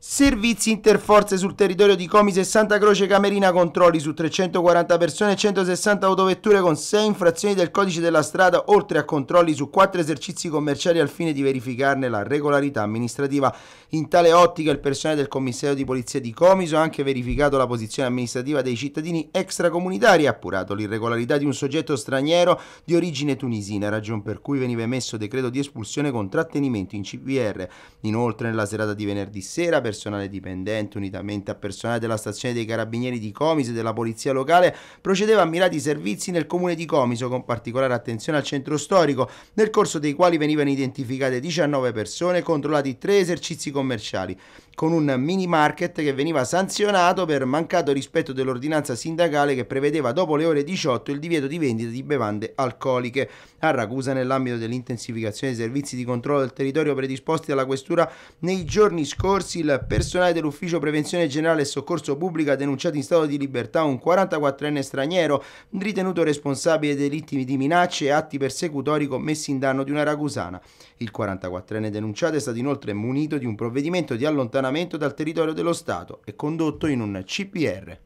Servizi interforze sul territorio di Comise e Santa Croce Camerina controlli su 340 persone e 160 autovetture con 6 infrazioni del codice della strada, oltre a controlli su 4 esercizi commerciali al fine di verificarne la regolarità amministrativa. In tale ottica il personale del commissario di polizia di Comiso ha anche verificato la posizione amministrativa dei cittadini extracomunitari e appurato l'irregolarità di un soggetto straniero di origine tunisina, ragion per cui veniva emesso decreto di espulsione con trattenimento in CPR. Inoltre nella serata di venerdì sera personale dipendente, unitamente a personale della stazione dei carabinieri di Comiso e della polizia locale, procedeva a mirati servizi nel comune di Comiso, con particolare attenzione al centro storico, nel corso dei quali venivano identificate 19 persone, e controllati tre esercizi commerciali con un mini market che veniva sanzionato per mancato rispetto dell'ordinanza sindacale che prevedeva dopo le ore 18 il divieto di vendita di bevande alcoliche. A Ragusa, nell'ambito dell'intensificazione dei servizi di controllo del territorio predisposti dalla Questura nei giorni scorsi, il personale dell'Ufficio Prevenzione Generale e Soccorso Pubblico ha denunciato in stato di libertà un 44enne straniero ritenuto responsabile dei delitti di minacce e atti persecutori commessi in danno di una ragusana. Il 44enne denunciato è stato inoltre munito di un provvedimento di allontanamento allontanamento dal territorio dello Stato e condotto in un CPR.